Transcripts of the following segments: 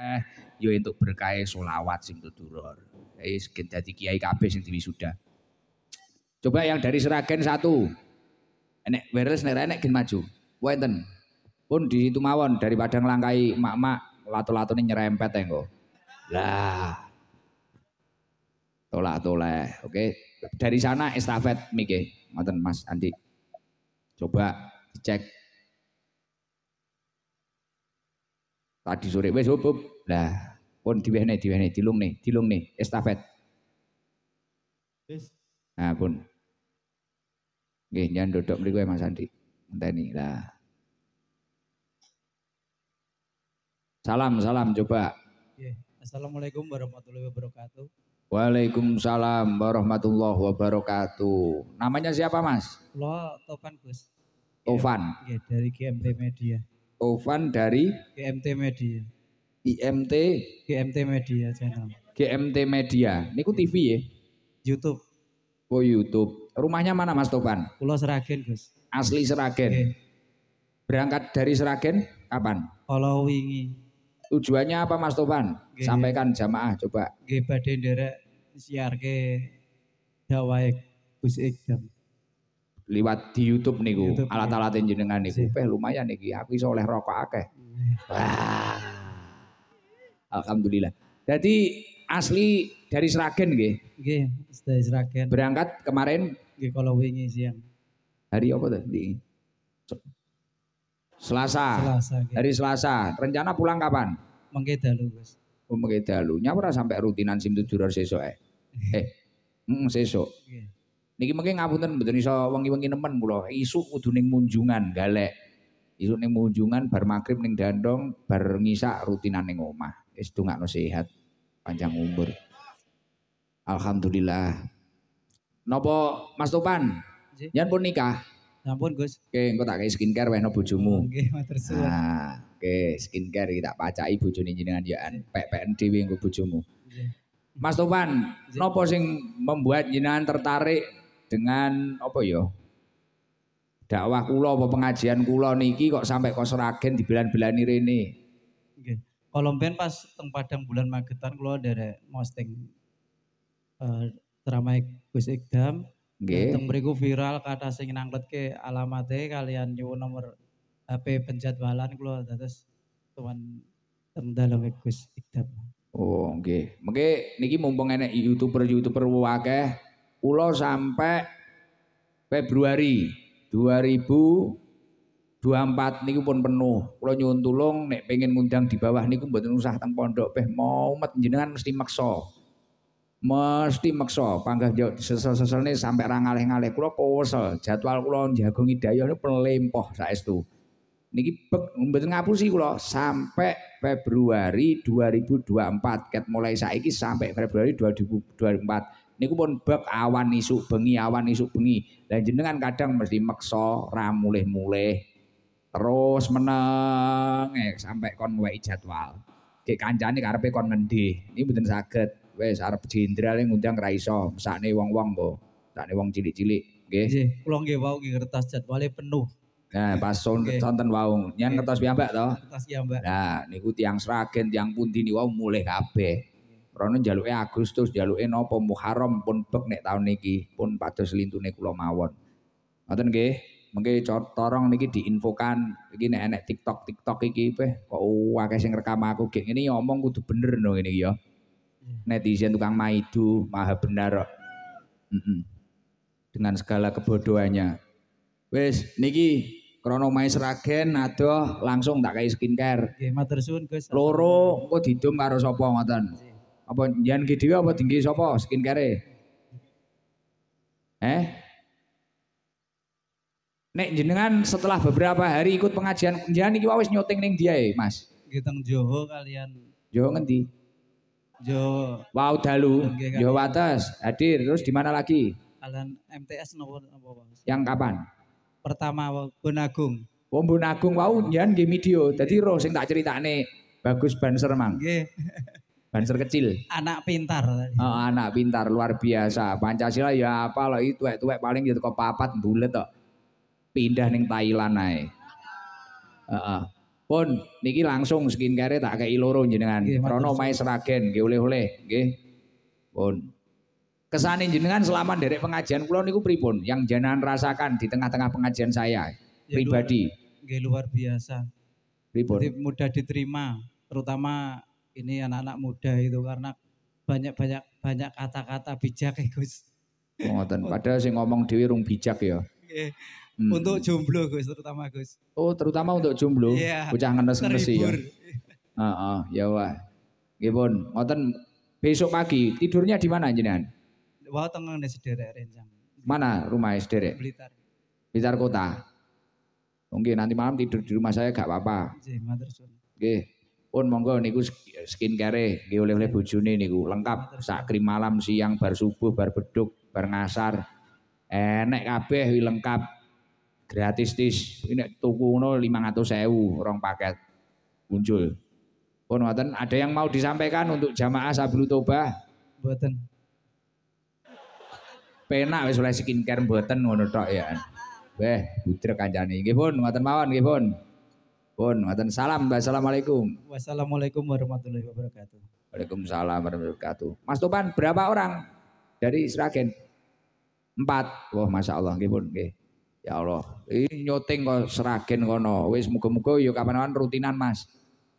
eh yo entuk berkahe solawat sing tudurur. Jadi eh, dadi kiai kabeh sing diwisuda. Coba yang dari Seragen satu. Enek Weres nek enek gen maju. Wonten. Pun di itu mawon dari Padang langkai mak-mak latu-latune nyerempet engko. Lah. Tolak-toleh. Oke. Dari sana estafet Mige, Ngoten Mas Andi. Coba dicek. Tadi sore wes hub lah, pun diwene diwene dilung nih, dilung nih, estafet. Wis. Nah, pun. Nggih, nyen dodok mriku ya, Mas Andi. Enteni lah. Salam, salam coba. Assalamualaikum warahmatullahi wabarakatuh. Waalaikumsalam warahmatullahi wabarakatuh. Namanya siapa Mas? Lo Tovan Gus. Tovan. Ya, dari GMT Media. Tovan dari GMT Media. IMT GMT Media channel. GMT Media. Niku TV ya? YouTube. Oh YouTube. Rumahnya mana Mas Topan? Pulau Seragen Gus. Asli Seragen. Okay. Berangkat dari Seragen kapan? Kalau wingi. Tujuannya apa Mas Topan? Okay. Sampaikan jamaah coba. Nggih badhe nderek siarke dakwah Gus Ikdam. Liwat di YouTube niku, ya. alat-alat jenengan niku. Peh lumayan nih. aku iso oleh rokok akeh. Iya. Wah. Alhamdulillah. Jadi asli dari Seragen nggih. Nggih, dari Seragen. Berangkat kemarin nggih kalau wingi siang. Hari apa tadi? Selasa. Selasa gaya. Hari Selasa. Rencana pulang kapan? Oh, eh, mm, mengke dalu, Gus. Oh, mengke dalu. Nyapa sampai rutinan sim tujuh sesuk eh. eh, hmm, sesuk. Niki mungkin ngapunten mboten iso wengi-wengi nemen kula. Isuk kudu ning munjungan galek. Isuk ning munjungan bar magrib ning dandong bar ngisak rutinan ning omah. Wis nggak sehat, panjang umur. Alhamdulillah. Nopo Mas Topan, jangan pun nikah. Sampun ya Gus. Oke, engko tak kayak skincare nopo bojomu. Oke, matur suwun. Nah, oke, skincare kita ibu ibu jenengan ya an pek TV dhewe engko bojomu. Mas Topan, nopo sing membuat jenengan tertarik dengan apa yo? Ya, dakwah kula apa pengajian kula niki kok sampai kok seragen dibelan-belani ini? Kalau ben pas teng Padang bulan Magetan keluar dari posting eh teramai Gus Ikdam. Nggih. Teng beriku viral kata angkat ke alamatnya kalian nyuwun nomor HP penjadwalan keluar terus tuan teng dalem e Gus Ikdam. Oh, oke, Mengke niki mumpung enak YouTuber-YouTuber wae, ulo sampai Februari 2000 dua empat niku pun penuh. Kula nyuwun tulung nek pengen ngundang di bawah niku mboten usah teng pondok peh Mumet jenengan mesti maksa. Mesti maksa panggah jauh sesel nih sampai ra ngaleh ngaleh kula kesel. Jadwal nih jago ngidayah niku pelempoh itu Niki bek mboten ngapusi kulo sampai Februari 2024 ket mulai saiki sampai Februari 2024. niku pun bek awan isuk bengi awan isuk bengi dan jenengan kadang mesti makso ramuleh mulih-mulih terus meneng eh, sampai kon mulai jadwal ke kancane karepe kon ngendi ini bener sakit wes arep jenderal yang e ngundang ra iso sakne wong-wong kok sakne wong cilik-cilik nggih okay. kula nggih wau nggih kertas jadwale penuh Nah, pas son okay. sonten wau, nyen kertas piyambak to? Kertas piyambak. Nah, niku tiang Sragen, tiang pundi niku wau mulih kabeh. Rono njaluke Agustus, njaluke nopo Muharram pun bek nek taun niki, pun pados lintune kula mawon. Ngoten nggih? mungkin corong niki diinfokan iki nek enek TikTok TikTok iki peh kok akeh sing rekam aku gek ngene ngomong ya kudu bener no ngene ya. Iya. Netizen tukang maidu maha benar. Mm -mm. Dengan segala kebodohannya. wes niki krono mai seragen adoh langsung tak kai skincare. Nggih matur suwun Gus. Loro engko didum karo sapa ngoten? Apa njenengan gede apa tinggi sapa skincare? Eh? Nek jenengan setelah beberapa hari ikut pengajian pengajian iki wis nyuting ning dia ya, Mas. Giteng Joho kalian. Joho ngendi? Joho. Wau Dalu, Joho atas. hadir. Terus di mana lagi? Kalian MTS nopo nopo, Yang kapan? Pertama Bonagung. Wong Bonagung wau jenengan nggih video. Dadi roh sing tak critakne bagus banser mang. Nggih. Banser kecil. Anak pintar. Oh, anak pintar luar biasa. Pancasila ya apa loh itu tuwek paling ya kok papat bulat. kok pindah ning Thailand ae. Heeh. Pun niki langsung care tak kei iloro jenengan. Rono mai seragen nggih oleh-oleh nggih. Pun kesane jenengan selama dari pengajian pulau niku pripun yang jenengan rasakan di tengah-tengah pengajian saya ya, pribadi. Nggih luar, biasa. Pripun? mudah diterima terutama ini anak-anak muda itu karena banyak-banyak banyak kata-kata bijak ya Gus. Oh, ngoten. Padahal sing ngomong dewi rung bijak ya. Hmm. Untuk jomblo Gus, terutama Gus. Oh, terutama untuk jomblo. Iya. Yeah. Oh, Bocah ngenes-ngenes ya. Heeh, uh, ya wah. Nggih ngoten besok pagi tidurnya di mana jenengan? Wah, tengah di sederek Renjang. Mana rumah sederek? Blitar. Blitar kota. Mungkin nanti malam tidur di rumah saya gak apa-apa. Oke, Pun monggo niku skin care, nggih oleh-oleh bojone niku lengkap sak krim malam, siang, bar subuh, bar beduk, bar ngasar. Enek kabeh lengkap. Gratis tis, ini tuku no ratus sewu orang paket. Muncul. Pun waten ada yang mau disampaikan untuk jamaah Sablu Toba? Buatan. pena wes oleh skincare buatan, ngono tok ya. beh butir kanjani Nggih pun, ngoten mawan. nggih pun. Pun salam, Wassalamualaikum. Wassalamualaikum warahmatullahi wabarakatuh. Waalaikumsalam warahmatullahi wabarakatuh. Mas Topan berapa orang dari Sragen? Empat. Wah, masya Allah, nggih Ya Allah, ini nyuting kok Seragen kono. Wis muga-muga ya kapan-kapan rutinan, Mas.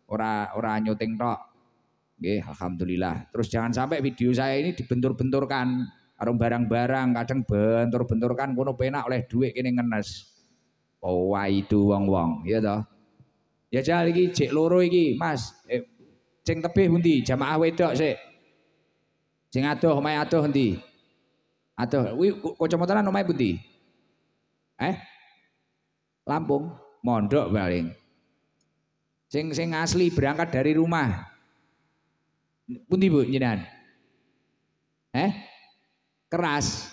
Ora ora nyuting tok. Nggih, alhamdulillah. Terus jangan sampai video saya ini dibentur-benturkan karo barang-barang, kadang bentur-benturkan kono penak oleh duit kene ngenes. Oh, itu wong-wong, ya toh. Ya jal iki cek loro iki, Mas. Eh, cing tebih Jamaah wedok sik. Sing adoh omahe adoh endi? Adoh, kuwi kacamatanan omahe pundi? Eh? Lampung, mondok paling. Sing sing asli berangkat dari rumah. Pundi Bu jenengan? Eh? Keras.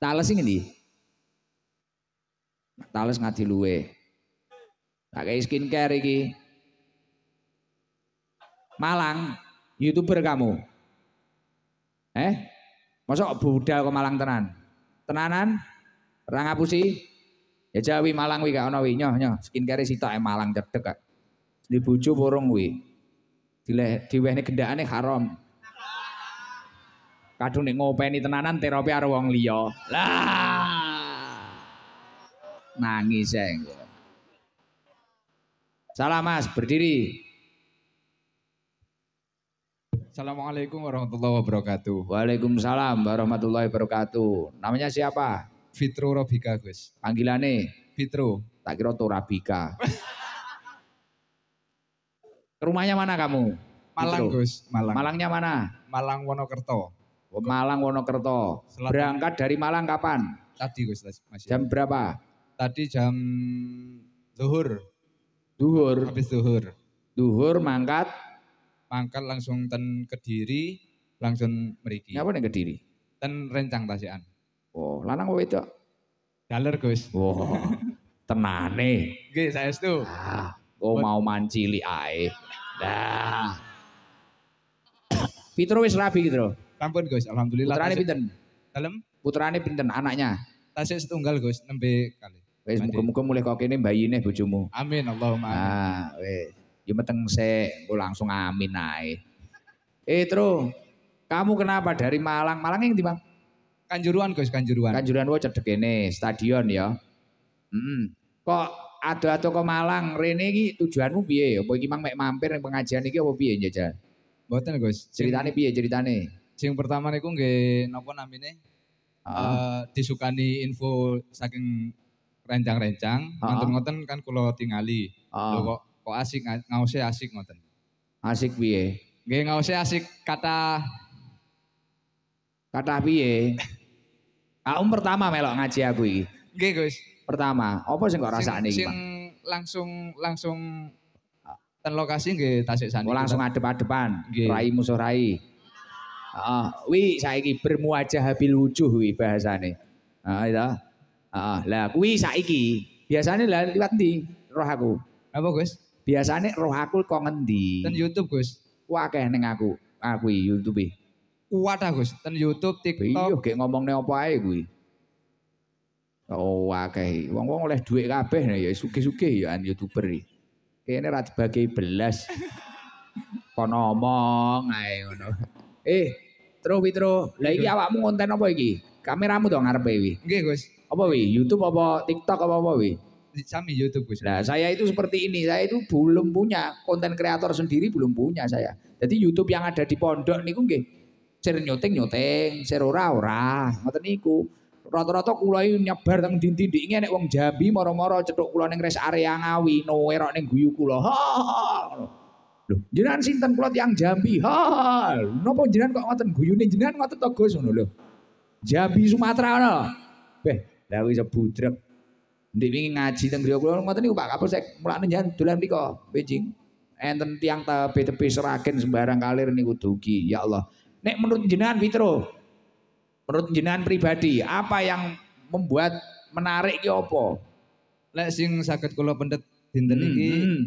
Tales sing endi? Tales ngadi luwe. Tak kayak skincare iki. Malang, youtuber kamu. Eh? Masuk budal ke Malang tenan. Tenanan? Ora ngapusi. Ya Jawi Malang wi gak ana wi nyoh nyoh skincare sitok Malang cedek kak. Di bojo Borong wi. Dileh diwehne gendakane haram. Kadung ngopi ngopeni tenanan terapi karo wong liya. Lah. Nangis enggak. Salam Mas, berdiri. Assalamualaikum warahmatullahi wabarakatuh. Waalaikumsalam warahmatullahi wabarakatuh. Namanya siapa? Fitro Robika Gus. Panggilane Fitro, Tak kira Torabika. Rumahnya mana kamu? Malang Gus. Malang. Malangnya mana? Malang Wonokerto. Oh, Malang Wonokerto. Berangkat dari Malang kapan? Tadi Gus. Masih. Jam berapa? Tadi jam zuhur. Zuhur. Habis zuhur. Zuhur. mangkat. Mangkat langsung ten Kediri, langsung meriki. Apa nih Kediri? Ten Rencang Tasian. Oh, lanang apa itu Daler, Gus. Wah, tenane. saya itu. Ah, oh mau mancili ae. Dah. Fitro wis rabi gitu. Sampun, Gus. Alhamdulillah. Putrane pinten? Dalam? Putrane pinten anaknya? Tasik setunggal, Gus. Nembe kali. Wis muka mulai kau kok bayi ini bujumu. Amin Allahumma. Ah, wis. Ya meteng gue langsung amin ae. Eh, Tru, kamu kenapa dari Malang? Malang yang di Bang? Kanjuruan guys, Kanjuruan. Kanjuruan wo cedek ini stadion ya. Hmm. Kok ada atau ke Malang rene ini tujuanmu biaya ya. iki mang mek mampir yang pengajian ini apa ya, njajal? Mboten guys. Ceritane biar ceritane? Sing pertama nih niku nggih napa namine? Uh, disukani info saking rencang-rencang, ah. ngoten-ngoten kan kalau tingali. Ah. Lho kok kok asik ngause asik ngoten. Asik biaya. Nggih ngause asik kata kata piye? Aum pertama melok ngaji aku iki. Nggih, Gus. Pertama, apa sing kok rasane iki, Sing langsung langsung ten lokasi nggih tasik sani. Oh, langsung adep-adepan, rai musuh rai. Heeh, wi saiki bermuajah habil wujuh wi bahasane. Heeh, uh, Heeh, lah kuwi saiki biasane lah liwat ndi roh aku. Apa, Gus? Biasane roh aku kok ngendi? Ten YouTube, Gus. Wah, akeh ning aku. Aku YouTube. -i kuat aku Gus, YouTube, TikTok. Iya, kayak ngomongne apa ae gue. Oh, akeh. Wong-wong oleh dhuwit kabeh nah, ya sugih-sugih ya an YouTuber iki. Kene ra dibagi belas. Kon ngomong ae Eh, Tro terus, lagi iki iya. awakmu konten apa iki? Kameramu to ngarepe iki. Nggih, Gus. Apa wi? YouTube apa TikTok apa apa wi? Sami YouTube Gus. Nah, saya itu seperti ini. Saya itu belum punya konten kreator sendiri belum punya saya. Jadi YouTube yang ada di pondok nih, nggih Ser nyuting nyuting, ser ora ora. Ngoten niku. Rata-rata kula nyebar teng dinti ini nek wong Jambi moro-moro cedok kula ning res area Ngawi, rok ning guyu kula. Ha. Lho, jenengan sinten kula tiyang Jambi? Ha. Napa jenengan kok ngoten guyune jenengan ngoten to Gus ngono lho. Jambi Sumatera ngono. Beh, lha wis budrek. Ndek wingi ngaji teng griya kula ngoten niku Pak sek mulane jenengan dolan niko, Beijing. Enten tiang tepi-tepi seragen sembarang kalir niku dugi. Ya Allah, Nek menurut jenengan Fitro, gitu menurut jenengan pribadi, apa yang membuat menarik ki opo? Lek sing sakit kula pendet dinten hmm, iki hmm.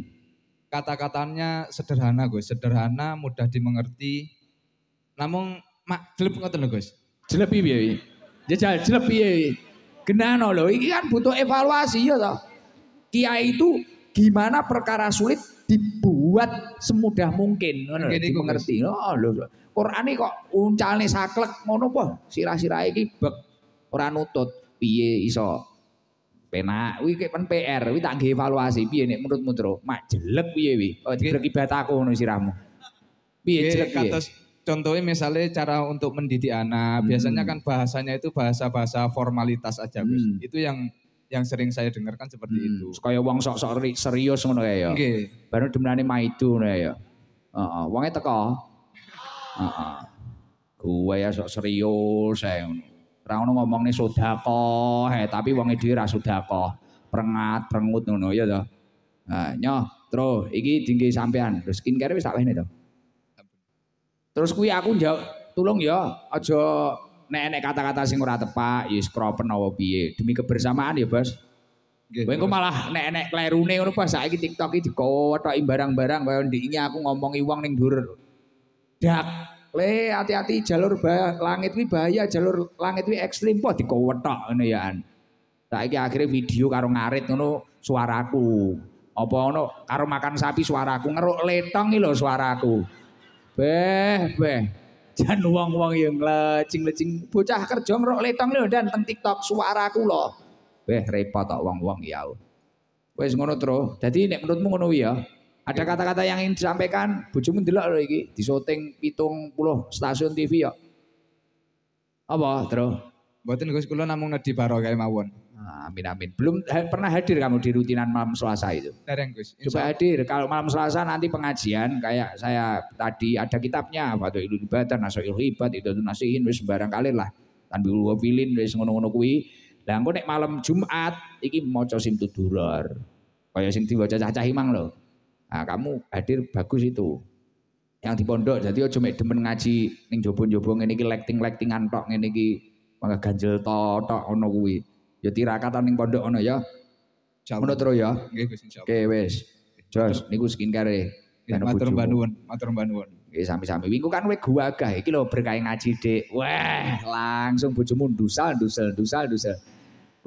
kata-katanya sederhana Gus, sederhana mudah dimengerti. Namun mak jelep ngoten lho Gus. Jelep piye? Jajal ya jelep piye? Genano lho, iki kan butuh evaluasi ya toh. Kiai itu gimana perkara sulit di dibuat semudah mungkin Jadi iku ngerti oh Quran ini kok nih saklek Mau po sirah sirah ini bek Orang nutut piye iso Pena, kayak pan PR kuwi tak nggih evaluasi piye nek menurutmu Tru mak jelek piye wi oh jelek aku, nih siramu piye jelek piye contohnya misalnya cara untuk mendidik anak hmm. biasanya kan bahasanya itu bahasa-bahasa formalitas aja Hmm. Itu yang yang sering saya dengarkan seperti hmm. itu. Kaya wong sok-sok serius ngono ya. ya. Nggih. Baru demenane maidu ngono ya, ya. Heeh, wonge teko. Heeh. Gue ya sok serius saya eh, ngono. Ora ngono ngomongne sedekah, eh tapi wonge dhewe ra sedekah. Prengat, prengut ngono ya to. Nah, nyoh, terus iki dinggi sampean. Terus skincare wis tak wehne to. Terus kuwi aku njawab, tulung ya aja nek nek kata-kata sing ora tepak ya skropen apa piye. Demi kebersamaan ya, Bos. Gue gue malah nek nek klerune ngono pas saiki TikTok iki imbarang barang-barang di ini aku ngomong iwang neng dur, Dak Le hati-hati jalur bah, langit wi bahaya, jalur langit wi ekstrim kowe dikowetok ini ya an. Saiki akhirnya video karo ngarit ngono suaraku. Apa ono karo makan sapi suaraku, ngeruk letong ilo suaraku. Beh, beh. Jan wong-wong yang lecing-lecing bocah kerja ngrok letong lo dan teng TikTok suara lo, Weh repot tak wong-wong ya. Wes ngono tro, Jadi nek menurutmu ngono ya. Ada kata-kata yang ingin disampaikan, bojomu ndelok lho iki, di syuting 70 stasiun TV ya. Apa tro. Mboten Gus kula namung nedhi barokah mawon. Ah, amin amin. Belum pernah hadir kamu di rutinan malam Selasa itu. Tereng Gus. Coba hadir kalau malam Selasa nanti pengajian kayak saya tadi ada kitabnya Fatu Ilul Ibatan, Nasoil Hibat, itu Nasihin wis barang kali lah. Tanbihul Wafilin wis ngono-ngono kuwi. Lah engko nek malam Jumat iki maca sim tudurar. Kaya sing diwaca cacah imang loh. Nah, kamu hadir bagus itu. Yang di pondok jadi oh cuma demen ngaji ning jobo-jobo ngene lekting-lektingan tok ini Mangga ganjel totok ono kuwi. Ya tirakatan ning pondok ono ya. Ngono terus ya. Oke wis. Jos niku skincare. skin matur nuwun, matur nuwun. Nggih sami-sami. kan kowe gua gah iki lho berkah ngaji Dik. Wah, langsung bojomu ndusal ndusal ndusal ndusal.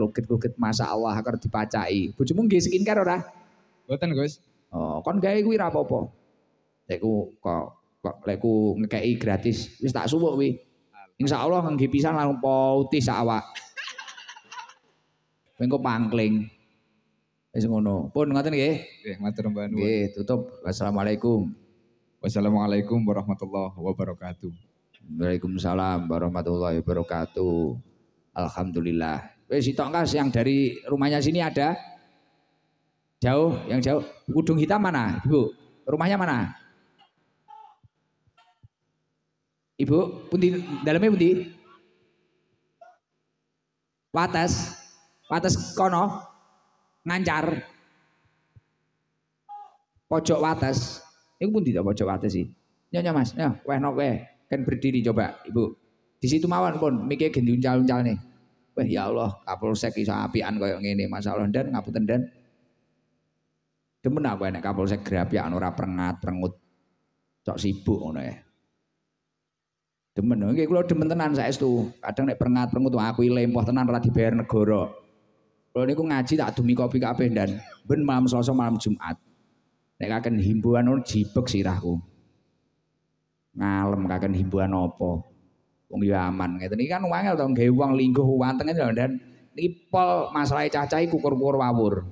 kluget masa masyaallah akar dipacai. Bojomu nggih skincare ora? Mboten Gus. Oh, kon gawe kuwi ra apa-apa. Leku kok leku ngekeki gratis. Wis tak suwuk wi. Insya Allah nganggi pisang langsung putih awak, Mengko pangkling. Wis ngono. Pun ngoten nggih. Nggih, matur nuwun. Nggih, tutup. Wassalamualaikum. Wassalamualaikum warahmatullahi wabarakatuh. Waalaikumsalam warahmatullahi wabarakatuh. Alhamdulillah. Wis sitok kas yang dari rumahnya sini ada? Jauh, yang jauh. Udung hitam mana, Bu? Rumahnya mana? Ibu, pundi dalamnya pundi? Wates. Wates kono. ngancar, Pojok wates. Ini pundi tak pojok wates sih? Nyonya Mas, ya, weh no weh. Kan berdiri coba, Ibu. Di situ mawon pun mikir gendi uncal-uncal nih. Wah ya Allah, Kapolsek iso apian koyo ngene, Allah dan ngapunten dan. Demen aku kapal Kapolsek grapian ora perengat, perengut, Cok sibuk ngono ya. Demen. Nggih kula demen tenan saestu. Kadang nek perngat-perngut aku lempoh tenan ora dibayar negara. Kula niku ngaji tak dumi kopi kabeh dan ben malam Selasa malam Jumat. Nek kaken himbauan ngono jibek sirahku. Ngalem kaken himbuan apa? Wong ya aman ngeten iki kan wangel to nggawe wong lingguh wantenge dan pol masalah cacahe kukur-kukur wawur.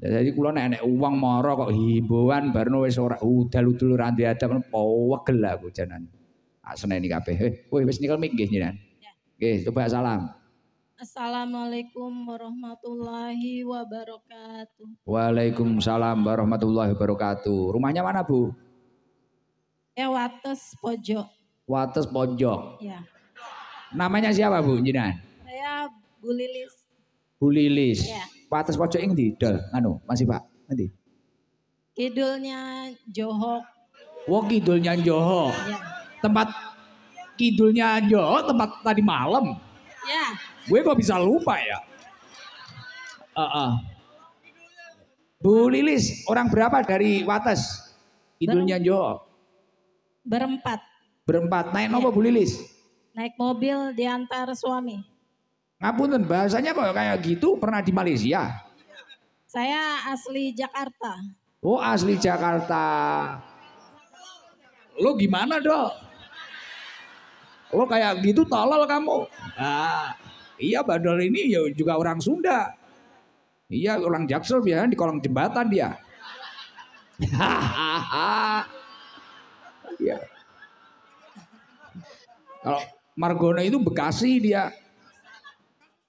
Jadi kula nek nek uang moro kok baru barno wis ora udal-udul ora diadab pewegel aku janan. Ah, ini kabeh. Kowe wis nikel mik nggih njenengan. Ya. Nggih, coba salam. Assalamualaikum warahmatullahi wabarakatuh. Waalaikumsalam warahmatullahi wabarakatuh. Rumahnya mana, Bu? Ya, Wates Pojok. Wates Pojok. Ya. Namanya siapa, Bu? jinan? Saya Bu Lilis. Bu Lilis. Ya. Wates Pojok ing ndi, Dol? Anu, masih Pak. Nanti. Kidulnya Johok. Wo kidulnya Johok. Ya tempat kidulnya Jo, oh, tempat tadi malam. Ya. Gue kok bisa lupa ya? Uh -uh. Bu Lilis, orang berapa dari Wates? Kidulnya Jo. Oh. Berempat. Berempat. Naik iya. nopo Bu Lilis? Naik mobil diantar suami. Ngapunten, bahasanya kok kayak gitu pernah di Malaysia? Saya asli Jakarta. Oh asli Jakarta. Lo gimana dok? Lo oh, kayak gitu tolol kamu. Nah, iya bandol ini ya juga orang Sunda. Iya orang Jaksel biasanya di kolong jembatan dia. Iya. Kalau Margono itu Bekasi dia.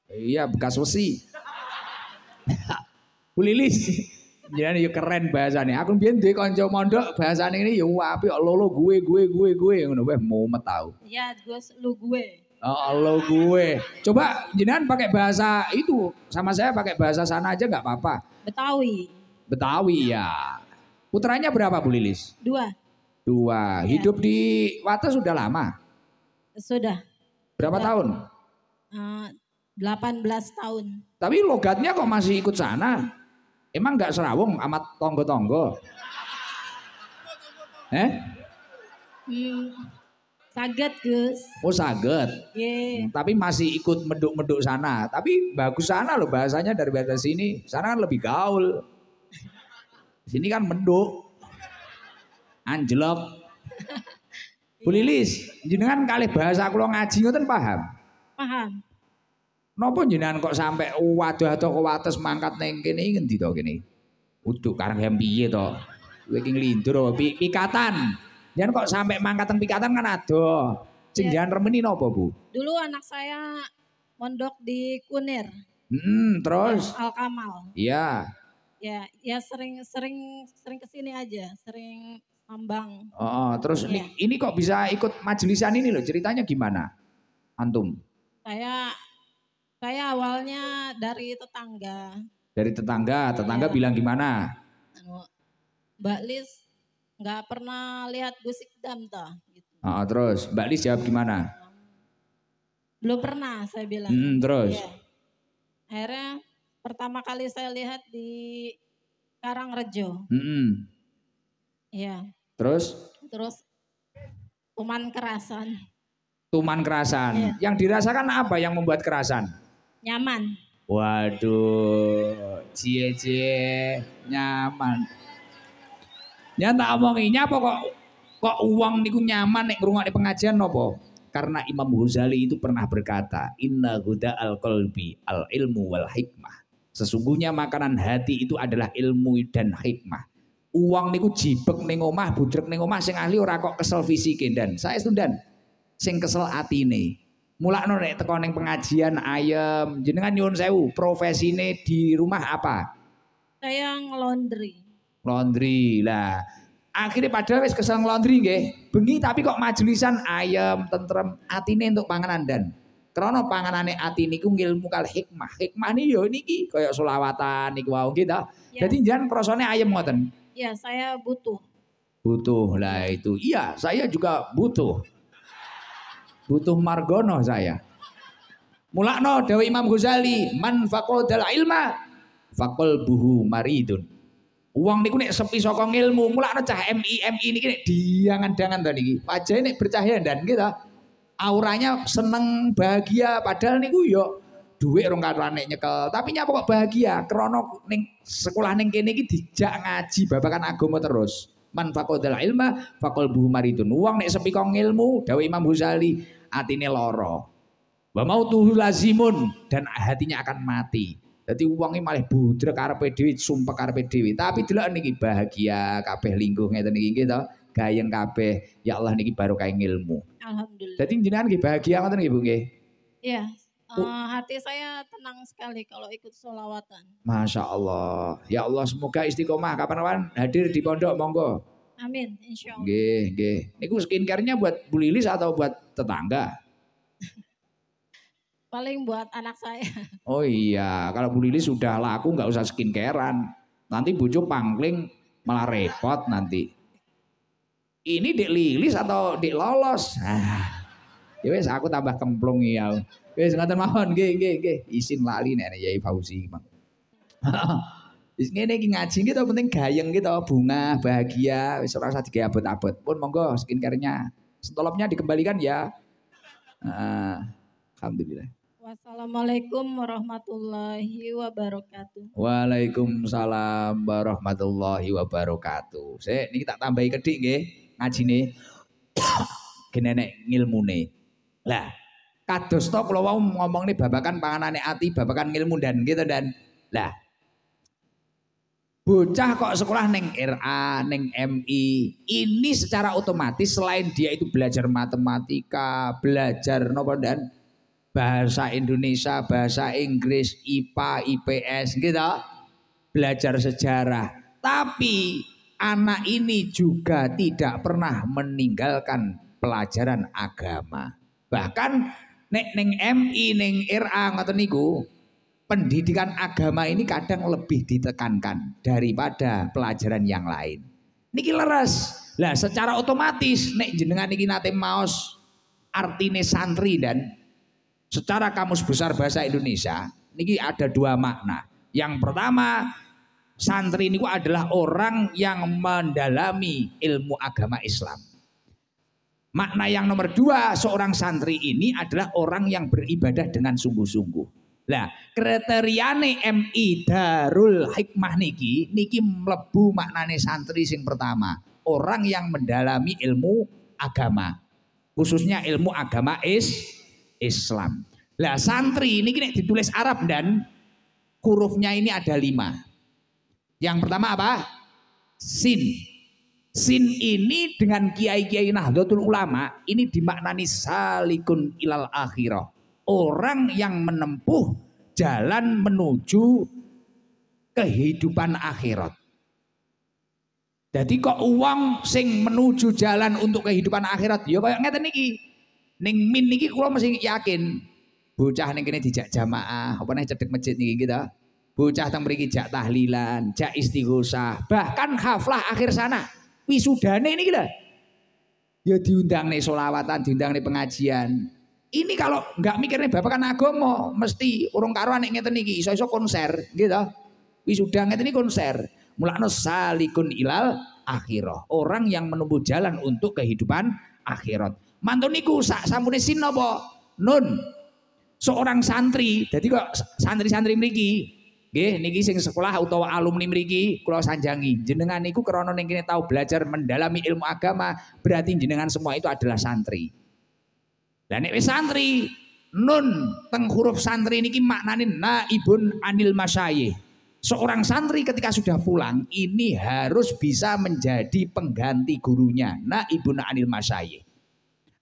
Iya, bekas besi. Bulilis. Biyen ini keren bahasanya. Aku biyen duwe kanca mondok ini ngene wapi lo lo gue gue gue gue udah weh mau tau. Iya, gue lu gue. Oh, lo gue. Coba Jinan pakai bahasa itu sama saya pakai bahasa sana aja nggak apa-apa. Betawi. Betawi ya. Putranya berapa Bu Lilis? Dua. Dua. Ya. Hidup di Wates sudah lama? Sudah. Berapa Sudah. tahun? Uh, eh, 18 tahun. Tapi logatnya kok masih ikut sana? Emang nggak serawung amat tonggo-tonggo? Eh? Hmm. Saget, Gus. Oh, saget. Yeah. Hmm, tapi masih ikut meduk-meduk sana. Tapi bagus sana loh bahasanya dari bahasa sini. Sana kan lebih gaul. Sini kan menduk, Anjlok. Bu Lilis, jenengan kali bahasa lo ngaji ngoten paham? Paham. Nopo jenengan kok sampai waduh atau kok wates mangkat neng kene iki ngendi to kene? Uduk yang piye to? Kowe iki nglindur pi, pikatan? Jangan kok sampai mangkat teng pikatan kan ada. Sing yeah. remeni nopo, Bu? Dulu anak saya mondok di Kunir. Hmm, terus Al Kamal. Iya. Ya, ya sering-sering sering kesini aja, sering ambang. Oh, terus ya. ini, ini kok bisa ikut majelisan ini loh? Ceritanya gimana, antum? Saya saya awalnya dari tetangga. Dari tetangga, iya. tetangga ya. bilang gimana? Anu, Mbak Lis nggak pernah lihat Gusik Dam toh. Gitu. Oh, terus Mbak Lis jawab gimana? Belum pernah saya bilang. Hmm, terus? Ya. Akhirnya pertama kali saya lihat di Karangrejo. -hmm. Ya. Terus? Terus tuman kerasan. Tuman kerasan. Ya. Yang dirasakan apa yang membuat kerasan? nyaman. Waduh, cie cie nyaman. Ya tak omonginya apa kok kok uang niku nyaman nih nek ngrungokne pengajian nopo? Karena Imam Ghazali itu pernah berkata, "Inna huda al kolbi al ilmu wal hikmah." Sesungguhnya makanan hati itu adalah ilmu dan hikmah. Uang niku jibek ning omah, budrek ning omah sing ahli ora kok kesel fisike dan saya sundan. Sing kesel nih no nek teko ning pengajian ayam jenengan nyuwun sewu profesine di rumah apa saya laundry laundry lah akhirnya padahal wis kesel laundry nggih bengi tapi kok majelisan ayam tentrem atine untuk panganan dan Krono panganane ati niku ngilmu kal hikmah. Hikmah nih yo niki kaya selawatan niku wau nggih ta. Iya. Dadi njenengan krasane ayam ngoten. Iya, saya butuh. Butuh lah itu. Iya, saya juga butuh butuh margono saya. Mulakno dewa Imam Ghazali, man faqadal ilma fakol buhu maridun. Uang niku nek sepi saka ilmu, mulakno cah MI MI niki nek diangan-dangan to niki. Wajahe nek bercahaya dan kita auranya seneng bahagia padahal niku yo ya duit rong karuan nek nyekel, tapi nyapa kok bahagia krana ning sekolah ning kene iki dijak ngaji babakan agama terus. Man faqadal ilma fakol buhu maridun. Uang nek sepi kok ilmu, dawuh Imam Ghazali, atine loro. Wa tuhu lazimun dan hatinya akan mati. Jadi uangnya malah budre karpe dewi, sumpah karpe dewi. Tapi delok niki bahagia kabeh lingkungnya dan niki gitu. to. Gayeng kabeh. Ya Allah niki baru kayak ilmu. Alhamdulillah. Jadi jenengan nggih bahagia kan nggih Bu Iya. Uh, hati saya tenang sekali kalau ikut sholawatan. Masya Allah. Ya Allah semoga istiqomah kapan-kapan hadir di pondok monggo. Amin, insya Allah. Gih, gih. Ini skincare-nya buat Bu Lilis atau buat tetangga? Paling buat anak saya. Oh iya, kalau Bu Lili sudah laku nggak usah skincarean. Nanti bucu pangling malah repot nanti. Ini Dek Lilis atau Dek Lolos? Ah. Ya wes aku tambah kemplung ya. Wes ngoten mawon nggih nggih nggih. Isin lali nek Yai Fauzi, Ini Wis ngene iki ngaji kita penting gayeng gitu bunga bahagia wis ora usah digawe abot-abot. Pun monggo skincarenya Stolopnya dikembalikan ya. Nah, Alhamdulillah. Wassalamualaikum warahmatullahi wabarakatuh. Waalaikumsalam warahmatullahi wabarakatuh. Se, ini kita tambahi kedik nggih ngaji nih. Genenek ngilmune. Lah, kados to kula wau ngomong nih babakan panganane ati, babakan ngilmu dan gitu dan. Lah, Bocah kok sekolah neng RA, neng MI. Ini secara otomatis selain dia itu belajar matematika, belajar nopo dan bahasa Indonesia, bahasa Inggris, IPA, IPS gitu. Belajar sejarah. Tapi anak ini juga tidak pernah meninggalkan pelajaran agama. Bahkan nek neng MI, neng RA ngoten niku, pendidikan agama ini kadang lebih ditekankan daripada pelajaran yang lain. Niki leres. Lah secara otomatis nek jenengan niki nate maos artine santri dan secara kamus besar bahasa Indonesia niki ada dua makna. Yang pertama santri niku adalah orang yang mendalami ilmu agama Islam. Makna yang nomor dua seorang santri ini adalah orang yang beribadah dengan sungguh-sungguh. Lah, kriteriane MI Darul Hikmah niki niki mlebu maknane santri sing pertama, orang yang mendalami ilmu agama. Khususnya ilmu agama is Islam. Lah santri niki nek ditulis Arab dan hurufnya ini ada lima. Yang pertama apa? Sin. Sin ini dengan kiai-kiai Nahdlatul Ulama ini dimaknani salikun ilal akhirah orang yang menempuh jalan menuju kehidupan akhirat. Jadi kok uang sing menuju jalan untuk kehidupan akhirat ya kayak ngerti niki. neng min niki kula mesti yakin bocah neng kene dijak jamaah, apa nih cedek masjid niki gitu? Bocah teng mriki jak tahlilan, jak istighosah, bahkan haflah akhir sana. Wisudane ini lho. Ya diundang nih solawatan, diundang nih pengajian ini kalau nggak mikirnya bapak kan agomo mesti urung karo anek ngerti niki iso-iso konser gitu. Wisuda ngerti ini konser. Mulakno salikun ilal akhirah. Orang yang menempuh jalan untuk kehidupan akhirat. Mantu niku sak sampune sin Nun. Seorang santri, jadi kok santri-santri mriki Nggih, niki sing sekolah utawa alumni mriki kula sanjangi. Jenengan niku krana ning kene tau belajar mendalami ilmu agama, berarti jenengan semua itu adalah santri. Lah nek santri nun teng huruf santri niki maknane naibun anil masyayih. Seorang santri ketika sudah pulang ini harus bisa menjadi pengganti gurunya. Naibun anil masyayih.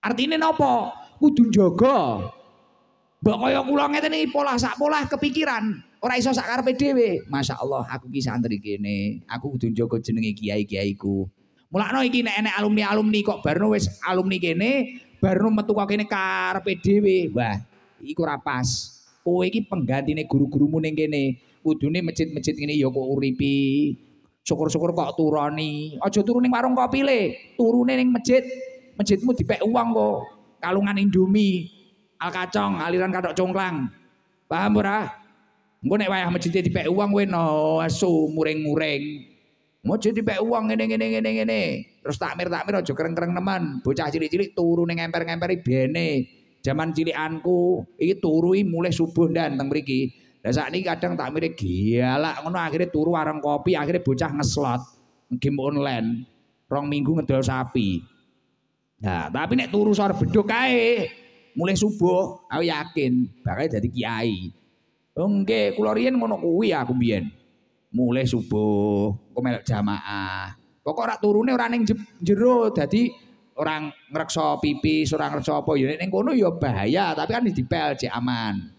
Artinya nopo? Kudu jaga. Mbok kaya kula ngeten iki pola sak pola kepikiran, ora iso sak karepe dhewe. Masyaallah aku ki santri kene, aku kudu jaga jenenge kiai-kiaiku. Mulakno iki nek enek alumni-alumni kok barno wis alumni kene baru metu kok kene karepe dhewe. Wah, iku ora pas. Kowe iki penggantine guru-gurumu ning kene. Kudune masjid-masjid ngene ya kok uripi. Syukur-syukur kok turani. Aja turu ning warung kopi le. Turune ning masjid. Masjidmu dipek uang kok. Kalungan Indomie. Alkacong, aliran kadok congklang. Paham ora? Engko nek wayah masjid dipek uang kowe no sumuring-muring. So, Mau jadi pek uang ini ini ini ini Terus takmir takmir aja kereng kereng teman. Bocah cilik cilik turu neng emper emperi bene. Zaman cilik cilikanku ini turui mulai subuh dan teng Dan saat ini kadang takmirnya gila, ngono akhirnya turu warung kopi akhirnya bocah ngeslot game online. Rong minggu ngedol sapi. Nah, tapi nek turu sore beduk kae mulai subuh aku yakin bakal jadi kiai. Oke, kulorian riyen ngono kuwi aku mulai subuh, kok melok jamaah. Pokok ora turune ora ning jero, dadi orang ngrekso pipis, orang ngrekso apa ya ning kono ya bahaya, tapi kan di cek aman.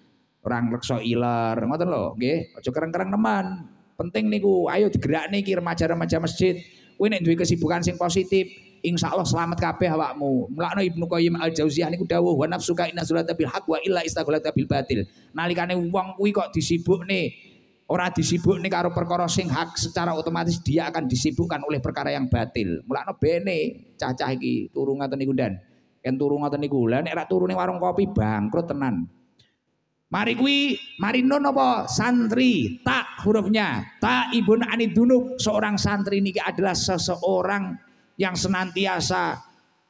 Orang ngrekso iler, ngoten lho, nggih. Aja kereng-kereng teman. Penting niku, ayo nih kirim remaja-remaja masjid. Kowe nek duwe kesibukan sing positif, insya Allah selamat kabeh awakmu. Mulakno Ibnu Qayyim Al-Jauziyah niku dawuh wa nafsuka inna zulata bil haq wa illa istaghulata bil batil. Nalikane wong kuwi kok disibukne Orang disibuk nih karo perkara sing hak secara otomatis dia akan disibukkan oleh perkara yang batil. Mulane bene cacah iki turu ngaten niku dan yen turu ngaten niku lha nek ra ning warung kopi bangkrut tenan. Mari kuwi mari nun apa? Santri, tak hurufnya. Tak ibun anidunuk. Seorang santri ini adalah seseorang yang senantiasa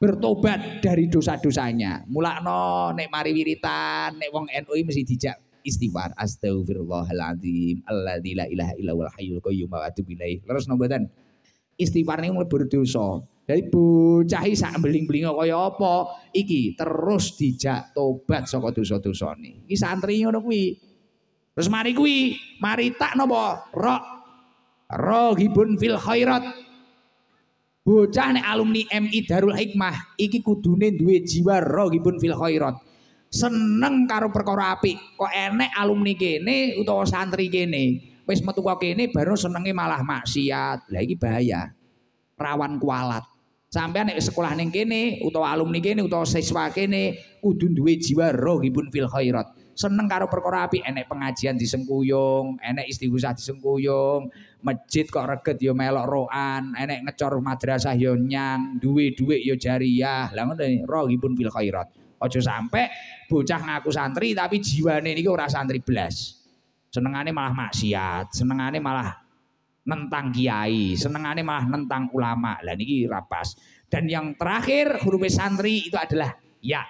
bertobat dari dosa-dosanya. Mulakno nek mari wiritan, nek wong NU mesti dijak istighfar astagfirullahaladzim allah la ilaha illa wal hayyul qayyum wa atubu ilaih terus nopo istighfar niku mlebur dosa dari bocah sak beling-beling kaya apa iki terus dijak tobat saka dosa-dosane iki santri ngono kuwi terus mari kuwi mari tak napa rok rohibun fil khairat bocah nek alumni MI Darul Hikmah iki kudune duwe jiwa rohibun fil khairat seneng karo perkara apik. Kok enek alumni gini utawa santri gini Wis metu kok kene baru senenge malah maksiat. lagi bahaya. Rawan kualat. Sampai nek sekolah neng gini utawa alumni gini utawa siswa gini kudu duwe jiwa rohibun fil khairat. Seneng karo perkara apik, enek pengajian disengkuyung, enek istighosah disengkuyung, masjid kok reget yo ya melok roan, enek ngecor madrasah yo ya nyang, duwe-duwe yo ya jariah. Lah ngono rohibun fil khairat. Ojo sampai bocah ngaku santri tapi jiwane kok ora santri belas. Senengane malah maksiat, senengane malah nentang kiai, senengane malah nentang ulama. Lah niki rapas. Dan yang terakhir huruf santri itu adalah ya.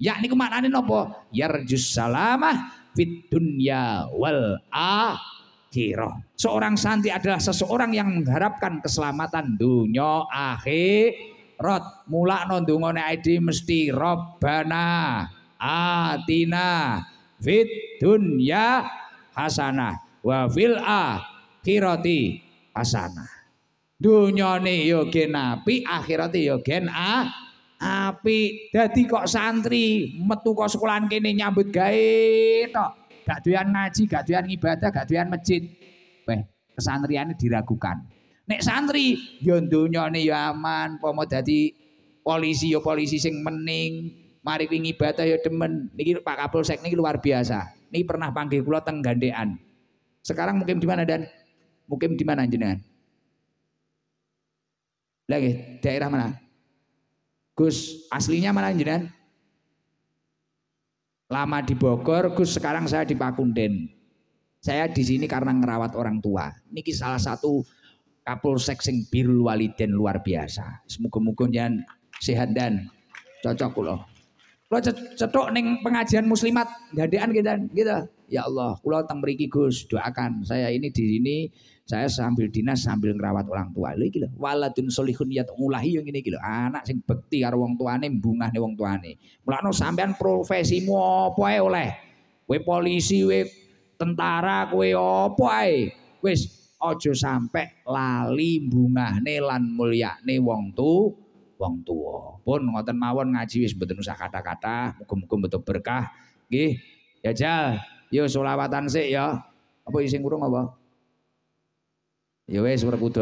Ya kemana niku maknane Ya Yarjus salamah fit dunya wal akhirah. Seorang santri adalah seseorang yang mengharapkan keselamatan dunia akhir Rot mulakno ndungane ID mesti Rabbana atina fit dunya hasanah wa fil akhirati hasanah. Dunyane ne ya yogen api, akhirat ya a api. jadi kok santri metu kok sekolahan kene nyambut gawe to Gak tuan ngaji, gak tuan ibadah, gak tuan masjid. Weh, kesantriannya diragukan. Nek santri yo dunyane ya aman, pomo dadi polisi yo polisi sing mening, mari kuwi ngibadah yo demen. Niki Pak Kapolsek niki luar biasa. Niki pernah panggil kula teng Gandean. Sekarang mungkin di mana dan mungkin di mana jenengan? Lagi daerah mana? Gus aslinya mana jenengan? Lama di Bogor, Gus sekarang saya di Pakunden. Saya di sini karena ngerawat orang tua. Niki salah satu Kapolsek sing birul walidin luar biasa. Semoga-moga sehat dan cocok loh. Lo cetok neng pengajian muslimat gadean kita gitu. Ya Allah, kula teng mriki Gus, doakan saya ini di sini saya sambil dinas sambil ngerawat orang tua. Lho Gila. lho, waladun solihun ngulahi yang ini iki lho. Anak sing bekti karo wong tuane, nih wong tuane. Mulane sampean profesimu apa ae oleh. Kowe polisi, kowe tentara, kowe apa ae. Wis aja sampai lali bungahne lan mulyane wong tu wong tua. Pun ngoten mawon ngaji wis mboten usah kata-kata, muga-muga betul berkah. Nggih. Ya Jal, yo ya, selawatan sik ya. Apa sing kurang apa? Ya wis perkudu